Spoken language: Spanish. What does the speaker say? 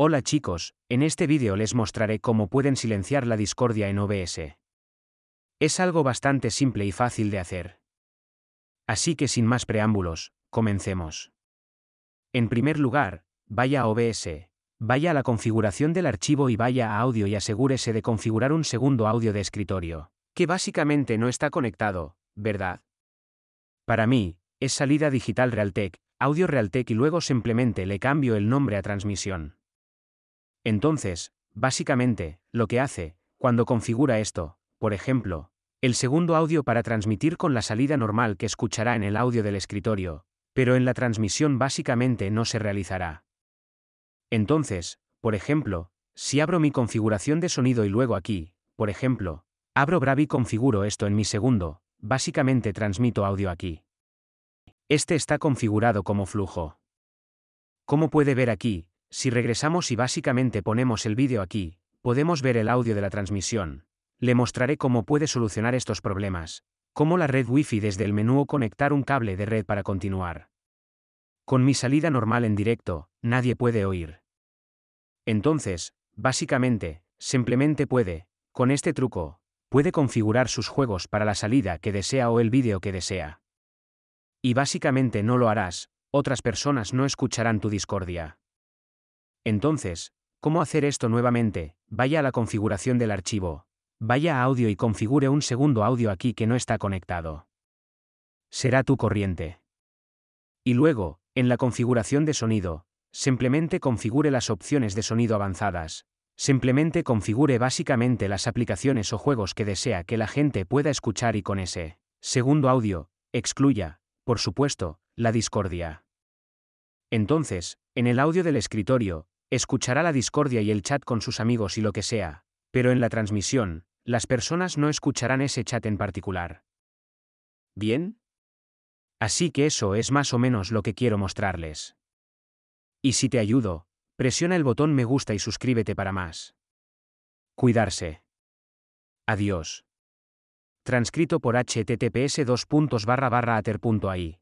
Hola chicos, en este vídeo les mostraré cómo pueden silenciar la discordia en OBS. Es algo bastante simple y fácil de hacer. Así que sin más preámbulos, comencemos. En primer lugar, vaya a OBS, vaya a la configuración del archivo y vaya a audio y asegúrese de configurar un segundo audio de escritorio, que básicamente no está conectado, ¿verdad? Para mí, es salida digital Realtek, audio Realtek y luego simplemente le cambio el nombre a transmisión. Entonces, básicamente, lo que hace, cuando configura esto, por ejemplo, el segundo audio para transmitir con la salida normal que escuchará en el audio del escritorio, pero en la transmisión básicamente no se realizará. Entonces, por ejemplo, si abro mi configuración de sonido y luego aquí, por ejemplo, abro Bravi y configuro esto en mi segundo, básicamente transmito audio aquí. Este está configurado como flujo. Como puede ver aquí, si regresamos y básicamente ponemos el vídeo aquí, podemos ver el audio de la transmisión. Le mostraré cómo puede solucionar estos problemas, como la red Wi-Fi desde el menú o conectar un cable de red para continuar. Con mi salida normal en directo, nadie puede oír. Entonces, básicamente, simplemente puede, con este truco, puede configurar sus juegos para la salida que desea o el vídeo que desea. Y básicamente no lo harás, otras personas no escucharán tu discordia. Entonces, ¿cómo hacer esto nuevamente? Vaya a la configuración del archivo. Vaya a audio y configure un segundo audio aquí que no está conectado. Será tu corriente. Y luego, en la configuración de sonido, simplemente configure las opciones de sonido avanzadas. Simplemente configure básicamente las aplicaciones o juegos que desea que la gente pueda escuchar y con ese segundo audio, excluya, por supuesto, la discordia. Entonces, en el audio del escritorio, Escuchará la discordia y el chat con sus amigos y lo que sea, pero en la transmisión, las personas no escucharán ese chat en particular. ¿Bien? Así que eso es más o menos lo que quiero mostrarles. Y si te ayudo, presiona el botón me gusta y suscríbete para más. Cuidarse. Adiós. Transcrito por https://ater.ai.